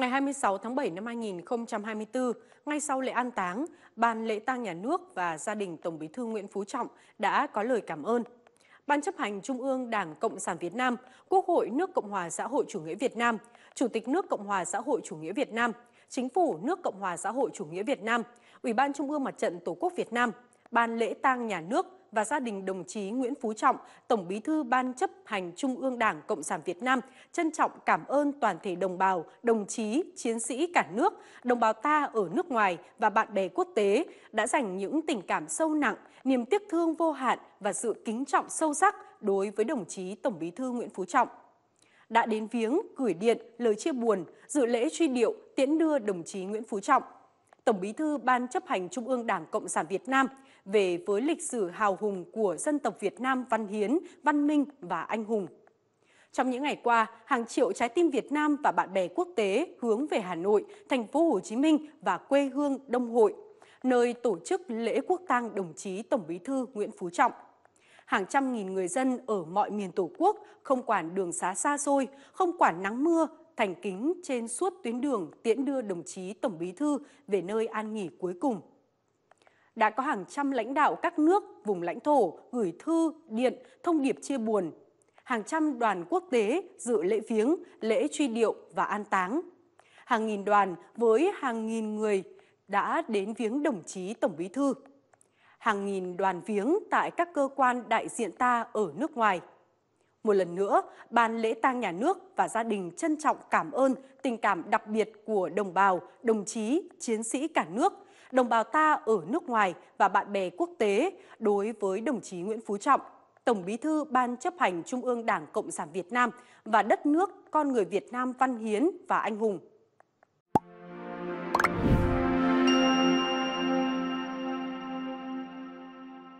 Ngày 26 tháng 7 năm 2024, ngay sau lễ an táng, Ban lễ tang nhà nước và gia đình Tổng bí thư Nguyễn Phú Trọng đã có lời cảm ơn. Ban chấp hành Trung ương Đảng Cộng sản Việt Nam, Quốc hội nước Cộng hòa xã hội chủ nghĩa Việt Nam, Chủ tịch nước Cộng hòa xã hội chủ nghĩa Việt Nam, Chính phủ nước Cộng hòa xã hội chủ nghĩa Việt Nam, Ủy ban Trung ương Mặt trận Tổ quốc Việt Nam, Ban lễ tang nhà nước và gia đình đồng chí Nguyễn Phú Trọng, Tổng Bí thư Ban chấp hành Trung ương Đảng Cộng sản Việt Nam, trân trọng cảm ơn toàn thể đồng bào, đồng chí, chiến sĩ cả nước, đồng bào ta ở nước ngoài và bạn bè quốc tế đã dành những tình cảm sâu nặng, niềm tiếc thương vô hạn và sự kính trọng sâu sắc đối với đồng chí Tổng Bí thư Nguyễn Phú Trọng đã đến viếng, gửi điện, lời chia buồn, dự lễ truy điệu, tiễn đưa đồng chí Nguyễn Phú Trọng – Tổng Bí thư Ban chấp hành Trung ương Đảng Cộng sản Việt Nam về với lịch sử hào hùng của dân tộc Việt Nam văn hiến, văn minh và anh hùng. Trong những ngày qua, hàng triệu trái tim Việt Nam và bạn bè quốc tế hướng về Hà Nội, thành phố Hồ Chí Minh và quê hương Đông Hội, nơi tổ chức lễ quốc tang đồng chí Tổng Bí thư Nguyễn Phú Trọng. Hàng trăm nghìn người dân ở mọi miền Tổ quốc không quản đường xá xa xôi, không quản nắng mưa thành kính trên suốt tuyến đường tiễn đưa đồng chí Tổng Bí Thư về nơi an nghỉ cuối cùng. Đã có hàng trăm lãnh đạo các nước, vùng lãnh thổ gửi thư, điện, thông điệp chia buồn. Hàng trăm đoàn quốc tế dự lễ viếng, lễ truy điệu và an táng. Hàng nghìn đoàn với hàng nghìn người đã đến viếng đồng chí Tổng Bí Thư. Hàng nghìn đoàn viếng tại các cơ quan đại diện ta ở nước ngoài – một lần nữa, Ban lễ tang nhà nước và gia đình trân trọng cảm ơn tình cảm đặc biệt của đồng bào, đồng chí, chiến sĩ cả nước, đồng bào ta ở nước ngoài và bạn bè quốc tế đối với đồng chí Nguyễn Phú Trọng, Tổng Bí thư Ban chấp hành Trung ương Đảng Cộng sản Việt Nam và đất nước con người Việt Nam văn hiến và anh hùng.